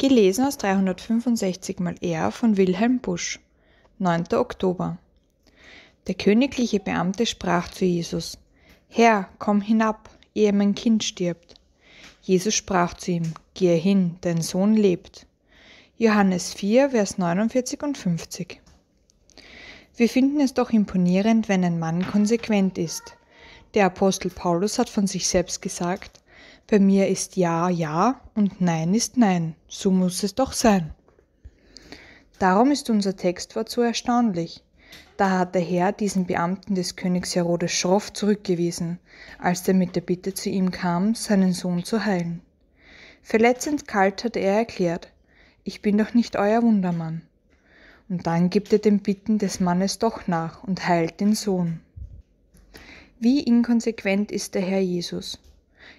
Gelesen aus 365 mal R von Wilhelm Busch. 9. Oktober. Der königliche Beamte sprach zu Jesus: Herr, komm hinab, ehe mein Kind stirbt. Jesus sprach zu ihm: Gehe hin, dein Sohn lebt. Johannes 4, Vers 49 und 50. Wir finden es doch imponierend, wenn ein Mann konsequent ist. Der Apostel Paulus hat von sich selbst gesagt, bei mir ist Ja Ja und Nein ist Nein. So muss es doch sein. Darum ist unser Textwort so erstaunlich. Da hat der Herr diesen Beamten des Königs Herodes schroff zurückgewiesen, als er mit der Bitte zu ihm kam, seinen Sohn zu heilen. Verletzend kalt hat er erklärt, ich bin doch nicht euer Wundermann. Und dann gibt er den Bitten des Mannes doch nach und heilt den Sohn. Wie inkonsequent ist der Herr Jesus.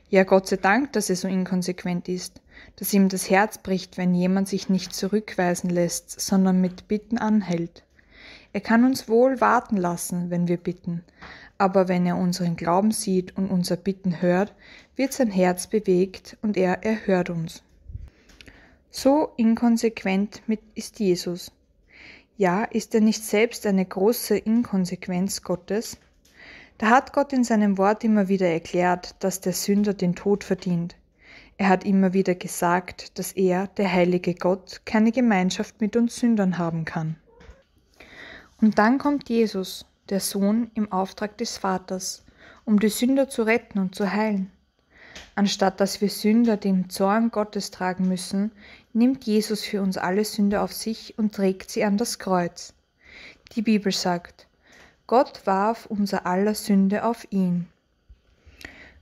Ja, Gott sei Dank, dass er so inkonsequent ist, dass ihm das Herz bricht, wenn jemand sich nicht zurückweisen lässt, sondern mit Bitten anhält. Er kann uns wohl warten lassen, wenn wir bitten, aber wenn er unseren Glauben sieht und unser Bitten hört, wird sein Herz bewegt und er erhört uns. So inkonsequent ist Jesus. Ja, ist er nicht selbst eine große Inkonsequenz Gottes? Da hat Gott in seinem Wort immer wieder erklärt, dass der Sünder den Tod verdient. Er hat immer wieder gesagt, dass er, der heilige Gott, keine Gemeinschaft mit uns Sündern haben kann. Und dann kommt Jesus, der Sohn, im Auftrag des Vaters, um die Sünder zu retten und zu heilen. Anstatt dass wir Sünder den Zorn Gottes tragen müssen, nimmt Jesus für uns alle Sünde auf sich und trägt sie an das Kreuz. Die Bibel sagt, Gott warf unser aller Sünde auf ihn.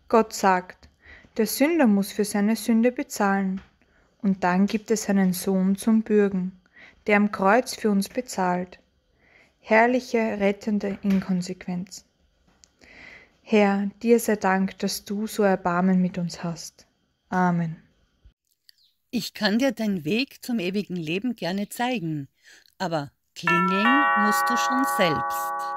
Gott sagt, der Sünder muss für seine Sünde bezahlen. Und dann gibt es seinen Sohn zum Bürgen, der am Kreuz für uns bezahlt. Herrliche, rettende Inkonsequenz. Herr, dir sei Dank, dass du so Erbarmen mit uns hast. Amen. Ich kann dir deinen Weg zum ewigen Leben gerne zeigen, aber klingeln musst du schon selbst.